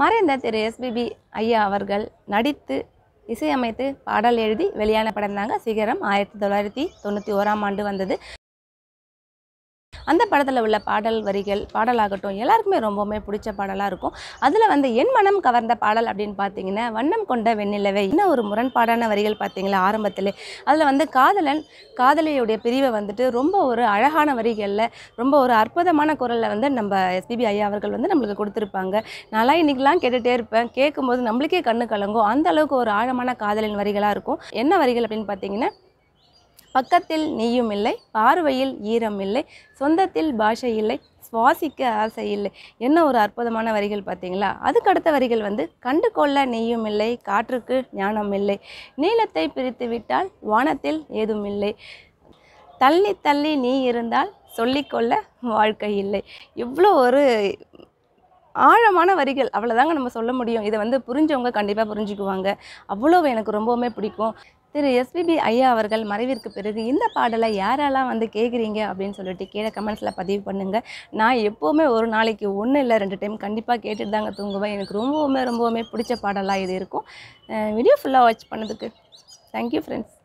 மறைந்த திரு எஸ்பிபி ஐயா அவர்கள் நடித்து இசையமைத்து பாடல் எழுதி வெளியான படம் தாங்க சிகரம் ஆயிரத்தி தொள்ளாயிரத்தி தொண்ணூற்றி ஓராம் ஆண்டு வந்தது அந்த படத்தில் உள்ள பாடல் வரிகள் பாடலாகட்டும் எல்லாருக்குமே ரொம்பவுமே பிடிச்ச பாடலாக இருக்கும் அதில் வந்து என் மனம் கவர்ந்த பாடல் அப்படின்னு பார்த்தீங்கன்னா வண்ணம் கொண்ட வெண்ணிலவை இன்னும் ஒரு முரண்பாடான வரிகள் பார்த்தீங்களா ஆரம்பத்தில் அதில் வந்து காதலன் காதலியுடைய பிரிவை வந்துட்டு ரொம்ப ஒரு அழகான வரிகளில் ரொம்ப ஒரு அற்புதமான குரலில் வந்து நம்ம எஸ்பிபி ஐயா அவர்கள் வந்து நம்மளுக்கு கொடுத்துருப்பாங்க நல்லா இன்றைக்கெலாம் கேட்டுகிட்டே இருப்பேன் கேட்கும்போது நம்மளுக்கே கண்ணு கலங்கும் அந்த அளவுக்கு ஒரு ஆழமான காதலின் வரிகளாக இருக்கும் என்ன வரிகள் அப்படின்னு பார்த்தீங்கன்னா பக்கத்தில் நீயும் இல்லை பார்வையில் ஈரம் இல்லை சொந்தத்தில் பாஷை இல்லை சுவாசிக்க ஆசை இல்லை என்ன ஒரு அற்புதமான வரிகள் பார்த்தீங்களா அதுக்கு அடுத்த வரிகள் வந்து கண்டு கொள்ள நீயும் இல்லை காற்றுக்கு ஞானம் இல்லை நீளத்தை பிரித்து விட்டால் வானத்தில் ஏதும் இல்லை தள்ளி தள்ளி நீ இருந்தால் சொல்லிக்கொள்ள வாழ்க்கை இல்லை இவ்வளோ ஒரு ஆழமான வரிகள் அவ்வளோதாங்க நம்ம சொல்ல முடியும் இதை வந்து புரிஞ்சவங்க கண்டிப்பாக புரிஞ்சுக்குவாங்க அவ்வளோ எனக்கு ரொம்பவுமே பிடிக்கும் திரு எஸ்பிபி ஐயா அவர்கள் மறைவிற்கு பிறகு இந்த பாடலை யாரெல்லாம் வந்து கேட்குறீங்க அப்படின்னு சொல்லிட்டு கீழே கமெண்ட்ஸில் பதிவு பண்ணுங்கள் நான் எப்போவுமே ஒரு நாளைக்கு ஒன்று இல்லை ரெண்டு டைம் கண்டிப்பாக கேட்டுட்டு தாங்க தூங்குவேன் எனக்கு ரொம்பவுமே ரொம்பவுமே பிடிச்ச பாடலாக இது இருக்கும் வீடியோ ஃபுல்லாக வாட்ச் பண்ணதுக்கு தேங்க்யூ ஃப்ரெண்ட்ஸ்